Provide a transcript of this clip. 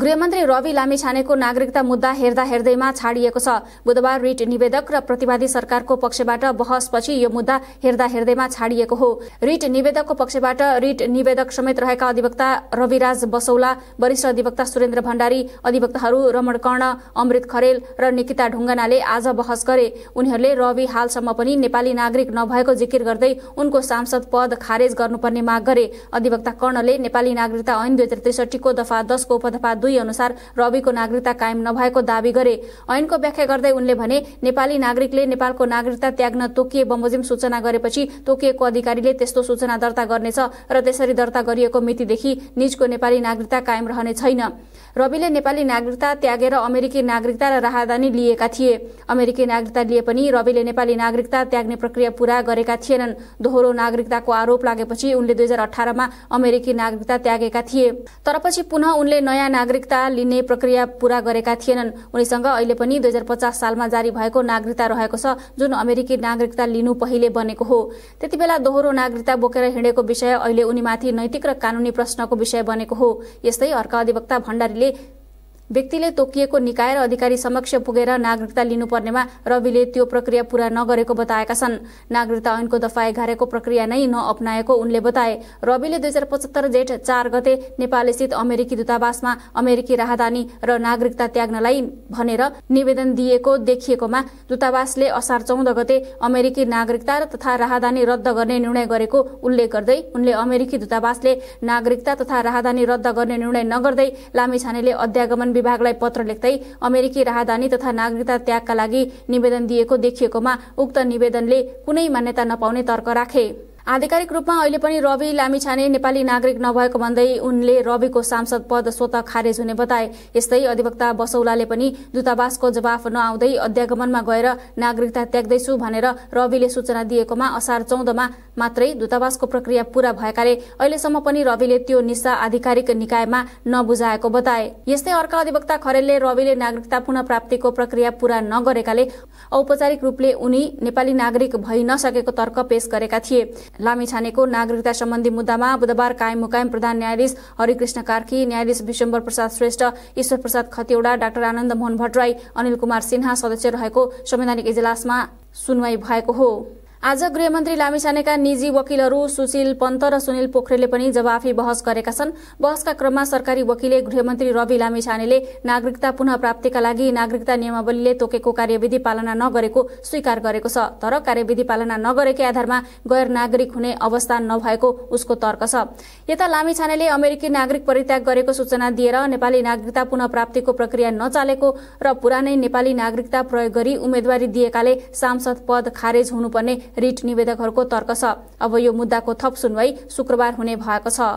गृहमन्त्री रवि लामिछानेको नागरिकता मुद्दा हेर्दा हेर्दैमा छाडिएको छ बुधबार रिट निवेदक र प्रतिवादी सरकारको पक्षबाट बहसपछि यो मुद्दा हेर्दा हेर्दैमा छाडिएको हो रिट निवेदकको पक्षबाट रिट निवेदक समेत रहेका अधिवक्ता रविराज बसौला वरिष्ठ अधिवक्ता सुरेन्द्र भण्डारी अधिवक्ताहरू रमण कर्ण अमृत खरेल र निकिता ढुङ्गानाले आज बहस गरे उनीहरूले रवि हालसम्म पनि नेपाली नागरिक नभएको जिकिर गर्दै उनको सांसद पद खारेज गर्नुपर्ने माग गरे अधिवक्ता कर्णले नेपाली नागरिकता ऐन दुई हजार त्रिसठीको दफा दसको उपदफा दुई अनुसार रविको नागरिकता कायम नभएको दावी गरे ऐनको व्याख्या गर्दै उनले भने नेपाली नागरिकले नेपालको नागरिकता त्याग्न तोकिए बमोजिम सूचना गरेपछि तोकिएको अधिकारीले त्यस्तो सूचना दर्ता गर्नेछ र त्यसरी दर्ता गरिएको मितिदेखि निजको नेपाली नागरिकता कायम रहने छैन रविले नेपाली नागरिकता त्यागेर अमेरिकी नागरिकता र राहदानी लिएका थिए अमेरिकी नागरिकता लिए पनि रविले नेपाली नागरिकता त्याग्ने प्रक्रिया पूरा गरेका थिएनन् दोहोरो नागरिकताको आरोप लागेपछि उनले दुई हजार अठारमा अमेरिकी नागरिकता त्यागेका थिए तर पछि पुनः उनले नयाँ नागरिक नागरिकता लिने प्रक्रिया पूरा गरेका थिएनन् उनीसँग अहिले पनि दुई हजार पचास सालमा जारी भएको नागरिकता रहेको छ जुन अमेरिकी नागरिकता लिनु पहिले बनेको हो त्यति बेला दोहोरो नागरिकता बोकेर हिँडेको विषय अहिले उनीमाथि नैतिक र कानूनी प्रश्नको विषय बनेको हो यस्तै अर्का अधिवक्ता भण्डारीले व्यक्तिले तोकिएको निकाय र अधिकारी समक्ष पुगेर नागरिकता लिनुपर्नेमा रविले त्यो प्रक्रिया पूरा नगरेको बताएका छन् नागरिकता ऐनको दफा एघारेको प्रक्रिया नै नअपनाएको उनले बताए रविले दुई हजार पचहत्तर जेठ चार गते नेपालस्थित अमेरिकी दूतावासमा अमेरिकी राहदानी र नागरिकता त्याग्नलाई भनेर निवेदन दिएको देखिएकोमा दूतावासले असार चौध गते अमेरिकी नागरिकता तथा राहदानी रद्द गर्ने निर्णय गरेको उल्लेख गर्दै उनले अमेरिकी दूतावासले नागरिकता तथा राहदानी रद्द गर्ने निर्णय नगर्दै लामिछानेले अध्यागमन विभागलाई पत्र लेख्दै अमेरिकी राहदानी तथा नागरिकता त्यागका लागि निवेदन दिएको देखिएकोमा उक्त निवेदनले कुनै मान्यता नपाउने तर्क राखे आधिकारिक रूपमा अहिले पनि रवि लामिछाने नेपाली नागरिक नभएको भन्दै उनले रविको सांसद पद स्वत खारेज हुने बताए यस्तै अधिवक्ता बसौलाले पनि दूतावासको जवाफ नआउँदै अध्यागमनमा गएर नागरिकता त्याग्दैछु भनेर रविले सूचना दिएकोमा असार चौधमा मात्रै दूतावासको प्रक्रिया पूरा भएकाले अहिलेसम्म पनि रविले त्यो निशा आधिकारिक निकायमा नबुझाएको बताए यस्तै अर्का अधिवक्ता खरेलले रविले नागरिकता पुनः प्राप्तिको प्रक्रिया पूरा नगरेकाले औपचारिक रूपले उनी नेपाली नागरिक भइ नसकेको तर्क पेश गरेका थिए लामिछानेको नागरिकता सम्बन्धी मुद्दामा बुधबार कायम मुकायम प्रधान न्यायाधीश हरिकृष्ण कार्की न्यायाधीश विश्वम्बर प्रसाद श्रेष्ठ ईश्वर प्रसाद खतिवड़ा डाक्टर आनन्द मोहन भट्टराई अनिल कुमार सिन्हा सदस्य रहेको संवैधानिक इजलासमा सुनवाई भएको हो आज गृहमन्त्री लामिछानेका निजी वकिलहरू सुशील पन्त र सुनिल पोखरेलले पनि जवाफी बहस गरेका छन् बहसका क्रममा सरकारी वकिलले गृहमन्त्री रवि लामिछानेले नागरिकता पुनः प्राप्तिका लागि नागरिकता नियमावलीले तोकेको कार्यविधि पालना नगरेको स्वीकार गरेको छ तर कार्यविधि पालना नगरेकै आधारमा गैर नागरिक हुने अवस्था नभएको उसको तर्क छ यता लामिछानेले अमेरिकी नागरिक परित्याग गरेको सूचना दिएर नेपाली नागरिकता पुनः प्राप्तिको प्रक्रिया नचालेको र पुरानै नेपाली नागरिकता प्रयोग गरी उम्मेद्वारी दिएकाले सांसद पद खारेज हुनुपर्ने रिट निवेदकहरूको तर्क छ अब यो मुद्दाको थप सुनवाई शुक्रबार हुने भएको छ